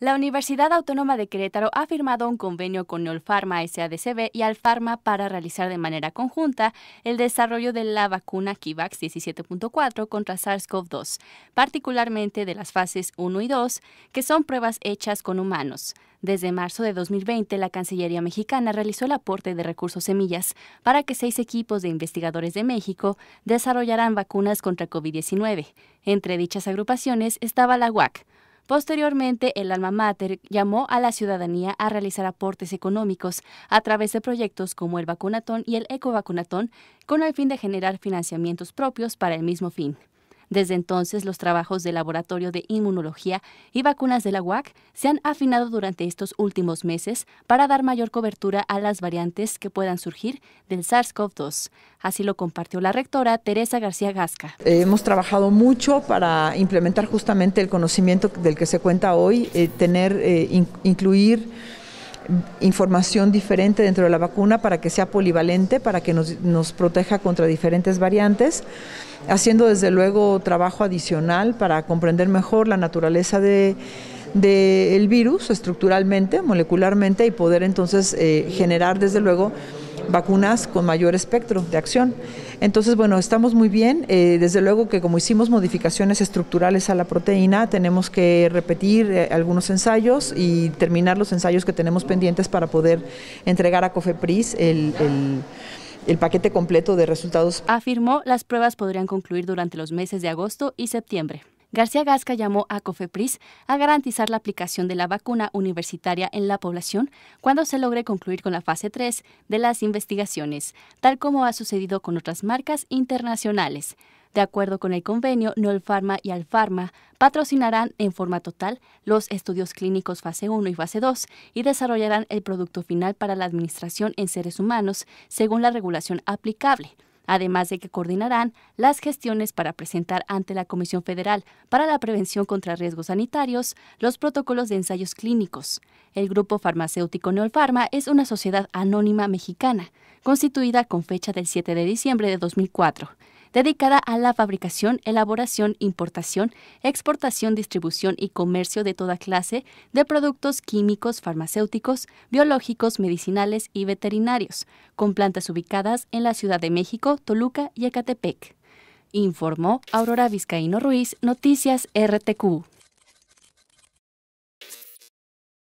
La Universidad Autónoma de Querétaro ha firmado un convenio con Neolpharma SADCB y Alpharma para realizar de manera conjunta el desarrollo de la vacuna Kivax 17.4 contra SARS-CoV-2, particularmente de las fases 1 y 2, que son pruebas hechas con humanos. Desde marzo de 2020, la Cancillería mexicana realizó el aporte de recursos semillas para que seis equipos de investigadores de México desarrollaran vacunas contra COVID-19. Entre dichas agrupaciones estaba la UAC, Posteriormente, el alma mater llamó a la ciudadanía a realizar aportes económicos a través de proyectos como el vacunatón y el ecovacunatón, con el fin de generar financiamientos propios para el mismo fin. Desde entonces, los trabajos del Laboratorio de Inmunología y Vacunas de la UAC se han afinado durante estos últimos meses para dar mayor cobertura a las variantes que puedan surgir del SARS-CoV-2. Así lo compartió la rectora Teresa García Gasca. Eh, hemos trabajado mucho para implementar justamente el conocimiento del que se cuenta hoy, eh, tener, eh, incluir información diferente dentro de la vacuna para que sea polivalente, para que nos, proteja contra diferentes variantes, haciendo desde luego trabajo adicional para comprender mejor la naturaleza de del virus estructuralmente, molecularmente y poder entonces eh, generar desde luego vacunas con mayor espectro de acción. Entonces, bueno, estamos muy bien. Eh, desde luego que como hicimos modificaciones estructurales a la proteína, tenemos que repetir eh, algunos ensayos y terminar los ensayos que tenemos pendientes para poder entregar a COFEPRIS el, el el paquete completo de resultados. Afirmó, las pruebas podrían concluir durante los meses de agosto y septiembre. García Gasca llamó a COFEPRIS a garantizar la aplicación de la vacuna universitaria en la población cuando se logre concluir con la fase 3 de las investigaciones, tal como ha sucedido con otras marcas internacionales. De acuerdo con el convenio, Pharma y Alpharma patrocinarán en forma total los estudios clínicos fase 1 y fase 2 y desarrollarán el producto final para la administración en seres humanos según la regulación aplicable además de que coordinarán las gestiones para presentar ante la Comisión Federal para la Prevención contra Riesgos Sanitarios los protocolos de ensayos clínicos. El grupo farmacéutico Neolfarma es una sociedad anónima mexicana, constituida con fecha del 7 de diciembre de 2004 dedicada a la fabricación, elaboración, importación, exportación, distribución y comercio de toda clase de productos químicos, farmacéuticos, biológicos, medicinales y veterinarios, con plantas ubicadas en la Ciudad de México, Toluca y Ecatepec. Informó Aurora Vizcaíno Ruiz, Noticias RTQ.